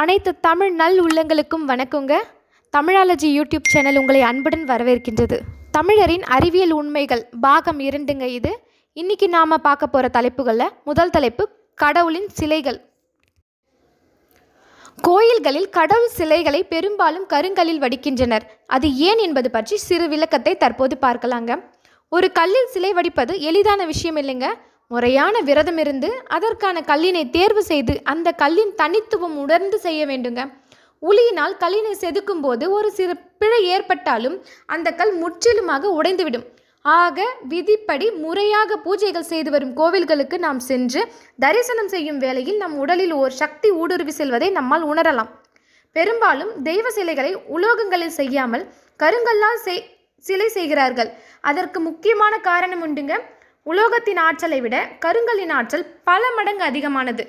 அனைத்து தமிழ் நல் உள்ளங்களுக்கும் வணக்கங்க தமிழாலஜி யூடியூப் சேனல் உங்களை அன்புடன் வரவேற்கின்றது தமிழரின் அறிவியல் உண்மைகள் பாகம் இரண்டுங்க இது இன்னைக்கு நாம் பார்க்க போகிற தலைப்புகளில் முதல் தலைப்பு கடவுளின் சிலைகள் கோயில்களில் கடவுள் சிலைகளை பெரும்பாலும் கருங்கலில் வடிக்கின்றனர் அது ஏன் என்பது பற்றி சிறு விளக்கத்தை தற்போது பார்க்கலாங்க ஒரு கல்லில் சிலை வடிப்பது எளிதான விஷயம் இல்லைங்க முறையான விரதம் இருந்து அதற்கான கல்லினை தேர்வு செய்து அந்த கல்லின் தனித்துவம் உணர்ந்து செய்ய வேண்டுங்க உளியினால் கல்லினை செதுக்கும் போது ஒரு சிறு பிழை ஏற்பட்டாலும் அந்த கல் முற்றிலுமாக உடைந்துவிடும் ஆக விதிப்படி முறையாக பூஜைகள் செய்து வரும் கோவில்களுக்கு நாம் சென்று தரிசனம் செய்யும் வேளையில் நம் உடலில் ஒரு சக்தி ஊடுருவி செல்வதை நம்மால் உணரலாம் பெரும்பாலும் தெய்வ சிலைகளை உலோகங்களில் செய்யாமல் கருங்கல்லால் செய் சிலை செய்கிறார்கள் அதற்கு முக்கியமான காரணம் உண்டுங்க உலோகத்தின் ஆற்றலை விட கருங்கலின் ஆற்றல் பல மடங்கு அதிகமானது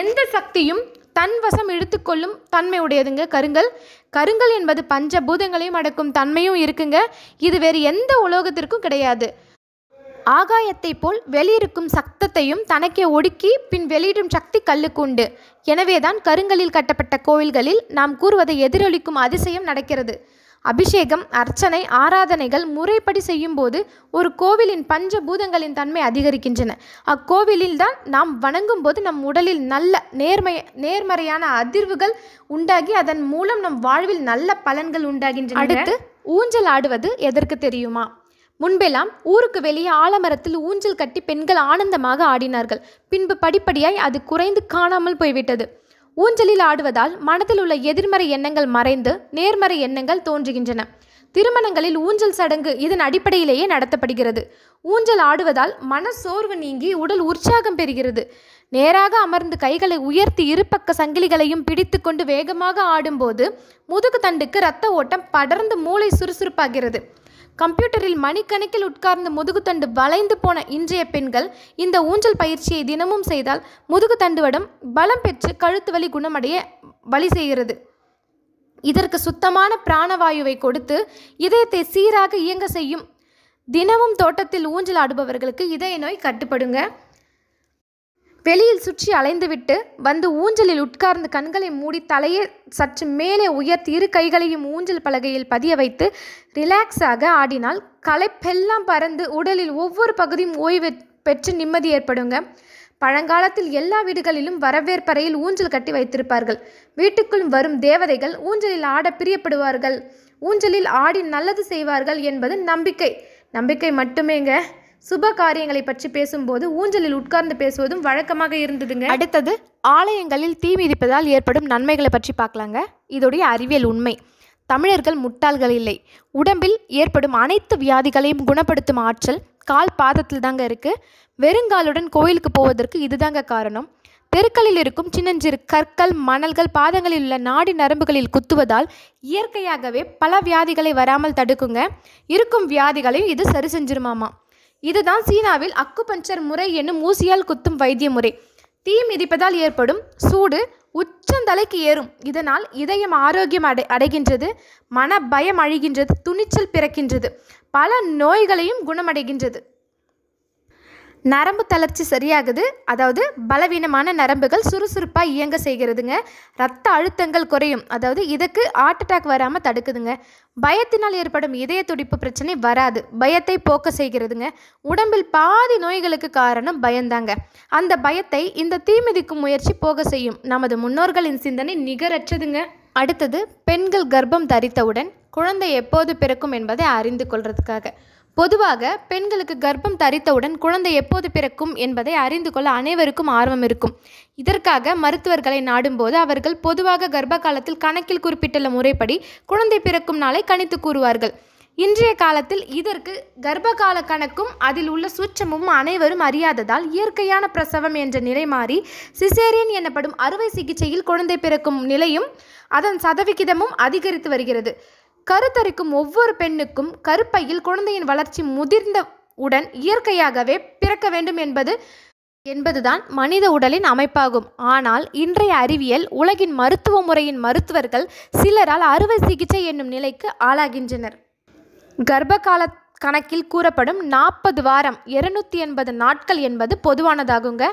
எந்த சக்தியும் தன் வசம் இழுத்துக்கொள்ளும் தன்மை உடையதுங்க கருங்கல் கருங்கல் என்பது பஞ்ச பூதங்களையும் அடக்கும் தன்மையும் இருக்குங்க இது வேறு எந்த உலோகத்திற்கும் கிடையாது ஆகாயத்தை போல் வெளியிருக்கும் சக்தத்தையும் தனக்கே ஒடுக்கி பின் வெளியிடும் சக்தி கல்லுக்கு உண்டு எனவேதான் கருங்கலில் கட்டப்பட்ட கோவில்களில் நாம் கூறுவதை எதிரொலிக்கும் அதிசயம் நடக்கிறது அபிஷேகம் அர்ச்சனை ஆராதனைகள் முறைப்படி செய்யும்போது ஒரு கோவிலின் பஞ்ச பூதங்களின் தன்மை அதிகரிக்கின்றன அக்கோவிலில் தான் நாம் வணங்கும் போது நம் உடலில் நல்ல நேர்மைய நேர்மறையான அதிர்வுகள் உண்டாகி அதன் மூலம் நம் வாழ்வில் நல்ல பலன்கள் உண்டாகின்றன அடுத்து ஊஞ்சல் ஆடுவது எதற்கு தெரியுமா முன்பெல்லாம் ஊருக்கு வெளியே ஆலமரத்தில் ஊஞ்சல் கட்டி பெண்கள் ஆனந்தமாக ஆடினார்கள் பின்பு படிப்படியாய் அது குறைந்து காணாமல் போய்விட்டது ஊஞ்சலில் ஆடுவதால் மனதில் உள்ள எதிர்மறை எண்ணங்கள் மறைந்து நேர்மறை எண்ணங்கள் தோன்றுகின்றன திருமணங்களில் ஊஞ்சல் சடங்கு இதன் அடிப்படையிலேயே நடத்தப்படுகிறது ஊஞ்சல் ஆடுவதால் மன சோர்வு நீங்கி உடல் உற்சாகம் பெறுகிறது நேராக அமர்ந்து கைகளை உயர்த்தி இருபக்க சங்கிலிகளையும் பிடித்து கொண்டு வேகமாக ஆடும்போது முதுகு தண்டுக்கு இரத்த ஓட்டம் படர்ந்து மூளை சுறுசுறுப்பாகிறது கம்ப்யூட்டரில் மணிக்கணக்கில் உட்கார்ந்து முதுகுத்தண்டு வளைந்து போன இன்றைய பெண்கள் இந்த ஊஞ்சல் பயிற்சியை தினமும் செய்தால் முதுகு தண்டுவடம் பலம் பெற்று கழுத்து வலி குணமடைய வழி செய்கிறது இதற்கு சுத்தமான பிராணவாயுவை கொடுத்து இதயத்தை சீராக இயங்க செய்யும் தினமும் தோட்டத்தில் ஊஞ்சல் ஆடுபவர்களுக்கு இதய நோய் கட்டுப்படுங்க வெளியில் சுற்றி அலைந்துவிட்டு வந்து ஊஞ்சலில் உட்கார்ந்து கண்களை மூடி தலையை சற்று மேலே உயர்த்தி இரு கைகளையும் ஊஞ்சல் பலகையில் பதிய வைத்து ரிலாக்ஸாக ஆடினால் களைப்பெல்லாம் பறந்து உடலில் ஒவ்வொரு பகுதியும் ஓய்வு பெற்று நிம்மதி ஏற்படுங்க பழங்காலத்தில் எல்லா வீடுகளிலும் வரவேற்பறையில் ஊஞ்சல் கட்டி வைத்திருப்பார்கள் வீட்டுக்குள் வரும் தேவதைகள் ஊஞ்சலில் ஆட பிரியப்படுவார்கள் ஊஞ்சலில் ஆடி நல்லது செய்வார்கள் என்பது நம்பிக்கை நம்பிக்கை மட்டுமேங்க சுப காரியங்களை பற்றி பேசும்போது ஊஞ்சலில் உட்கார்ந்து பேசுவதும் வழக்கமாக இருந்ததுங்க அடுத்தது ஆலயங்களில் தீ மிதிப்பதால் ஏற்படும் நன்மைகளை பற்றி பார்க்கலாங்க இதோடைய அறிவியல் உண்மை தமிழர்கள் முட்டாள்கள் இல்லை உடம்பில் ஏற்படும் அனைத்து வியாதிகளையும் குணப்படுத்தும் ஆற்றல் கால் பாதத்தில் தாங்க இருக்குது வெறுங்காலுடன் கோயிலுக்கு போவதற்கு இதுதாங்க காரணம் தெருக்களில் இருக்கும் சின்னஞ்சிறு கற்கள் மணல்கள் பாதங்களில் உள்ள நாடி நரம்புகளில் குத்துவதால் இயற்கையாகவே பல வியாதிகளை வராமல் தடுக்குங்க இருக்கும் வியாதிகளையும் இது சரி செஞ்சிருமாமா இதுதான் சீனாவில் அக்குபஞ்சர் முறை என்னும் ஊசியால் குத்தும் வைத்திய முறை தீ மிதிப்பதால் ஏற்படும் சூடு உச்சந்தலைக்கு ஏறும் இதனால் இதயம் ஆரோக்கியம் அடை அடைகின்றது மன பயம் அழிகின்றது துணிச்சல் பிறக்கின்றது பல நோய்களையும் குணமடைகின்றது நரம்பு தளர்ச்சி சரியாகுது அதாவது பலவீனமான நரம்புகள் சுறுசுறுப்பாக இயங்க செய்கிறதுங்க ரத்த அழுத்தங்கள் குறையும் அதாவது இதுக்கு ஹார்ட் அட்டாக் வராமல் தடுக்குதுங்க பயத்தினால் ஏற்படும் இதய துடிப்பு பிரச்சனை வராது பயத்தை போக்க செய்கிறதுங்க உடம்பில் பாதி நோய்களுக்கு காரணம் பயந்தாங்க அந்த பயத்தை இந்த தீமிதிக்கும் முயற்சி போக செய்யும் நமது முன்னோர்களின் சிந்தனை நிகரற்றதுங்க அடுத்தது பெண்கள் கர்ப்பம் தரித்தவுடன் குழந்தை எப்போது பிறக்கும் என்பதை அறிந்து கொள்றதுக்காக பொதுவாக பெண்களுக்கு கர்ப்பம் தரித்தவுடன் குழந்தை எப்போது பிறக்கும் என்பதை அறிந்து கொள்ள அனைவருக்கும் ஆர்வம் இருக்கும் இதற்காக மருத்துவர்களை நாடும்போது அவர்கள் பொதுவாக கர்ப்ப காலத்தில் கணக்கில் குறிப்பிட்டுள்ள முறைப்படி குழந்தை பிறக்கும் நாளை கணித்து கூறுவார்கள் இன்றைய காலத்தில் இதற்கு கர்ப்பகால கணக்கும் அதில் உள்ள சுற்றமும் அனைவரும் அறியாததால் இயற்கையான பிரசவம் என்ற நிலை மாறி சிசேரியன் எனப்படும் அறுவை சிகிச்சையில் குழந்தை பிறக்கும் நிலையும் அதன் சதவிகிதமும் அதிகரித்து வருகிறது கருத்தரிக்கும் ஒவ்வொரு பெண்ணுக்கும் கருப்பையில் குழந்தையின் வளர்ச்சி முதிர்ந்த உடன் இயற்கையாகவே பிறக்க வேண்டும் என்பது என்பதுதான் மனித உடலின் அமைப்பாகும் ஆனால் இன்றைய அறிவியல் உலகின் மருத்துவ முறையின் மருத்துவர்கள் சிலரால் அறுவை சிகிச்சை என்னும் நிலைக்கு ஆளாகின்றனர் கர்ப்பகால கணக்கில் கூறப்படும் நாற்பது வாரம் இருநூத்தி எண்பது நாட்கள் என்பது பொதுவானதாகுங்க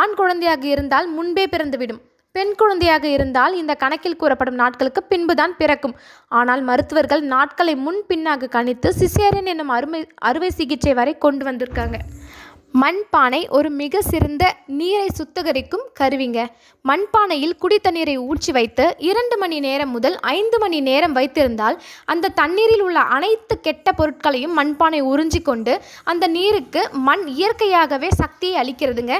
ஆண் குழந்தையாக இருந்தால் முன்பே பிறந்துவிடும் பெண் குழந்தையாக இருந்தால் இந்த கணக்கில் கூறப்படும் நாட்களுக்கு பின்புதான் பிறக்கும் ஆனால் மருத்துவர்கள் நாட்களை முன் பின்னாக கணித்து சிசேரியன் என்னும் அருமை அறுவை சிகிச்சை வரை கொண்டு வந்திருக்காங்க மண்பானை ஒரு மிக சிறந்த நீரை சுத்திகரிக்கும் கருவிங்க மண்பானையில் குடி தண்ணீரை ஊற்றி வைத்து இரண்டு மணி நேரம் முதல் ஐந்து மணி நேரம் வைத்திருந்தால் அந்த தண்ணீரில் உள்ள அனைத்து கெட்ட பொருட்களையும் மண்பானை உறிஞ்சி கொண்டு அந்த நீருக்கு மண் இயற்கையாகவே சக்தியை அளிக்கிறதுங்க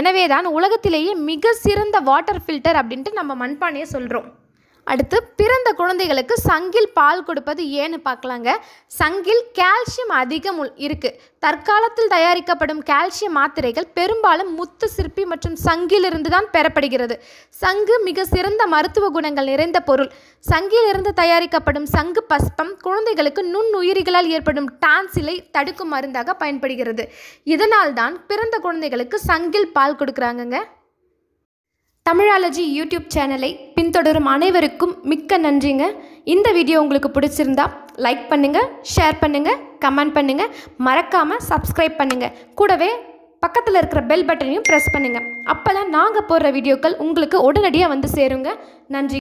எனவே தான் உலகத்திலேயே மிக சிறந்த வாட்டர் ஃபில்டர் அப்படின்ட்டு நம்ம மண்பானையை சொல்கிறோம் அடுத்து பிறந்த குழந்தைகளுக்கு சங்கில் பால் கொடுப்பது ஏன்னு பார்க்கலாங்க சங்கில் கால்சியம் அதிகம் இருக்குது தற்காலத்தில் தயாரிக்கப்படும் கால்சியம் மாத்திரைகள் பெரும்பாலும் முத்து சிற்பி மற்றும் சங்கிலிருந்து தான் பெறப்படுகிறது சங்கு மிக சிறந்த மருத்துவ குணங்கள் நிறைந்த பொருள் சங்கிலிருந்து தயாரிக்கப்படும் சங்கு பஸ்பம் குழந்தைகளுக்கு நுண்ணுயிரிகளால் ஏற்படும் டான்சிலை தடுக்கும் மருந்தாக பயன்படுகிறது இதனால் தான் பிறந்த குழந்தைகளுக்கு சங்கில் பால் கொடுக்குறாங்கங்க தமிழாலஜி யூடியூப் சேனலை பின்தொடரும் அனைவருக்கும் மிக்க நன்றிங்க இந்த வீடியோ உங்களுக்கு பிடிச்சிருந்தா லைக் பண்ணுங்கள் ஷேர் பண்ணுங்கள் கமெண்ட் பண்ணுங்கள் மறக்காமல் சப்ஸ்கிரைப் பண்ணுங்கள் கூடவே பக்கத்தில் இருக்கிற பெல் பட்டனையும் ப்ரெஸ் பண்ணுங்கள் அப்போ தான் நாங்கள் போடுற வீடியோக்கள் உங்களுக்கு உடனடியாக வந்து சேருங்க நன்றி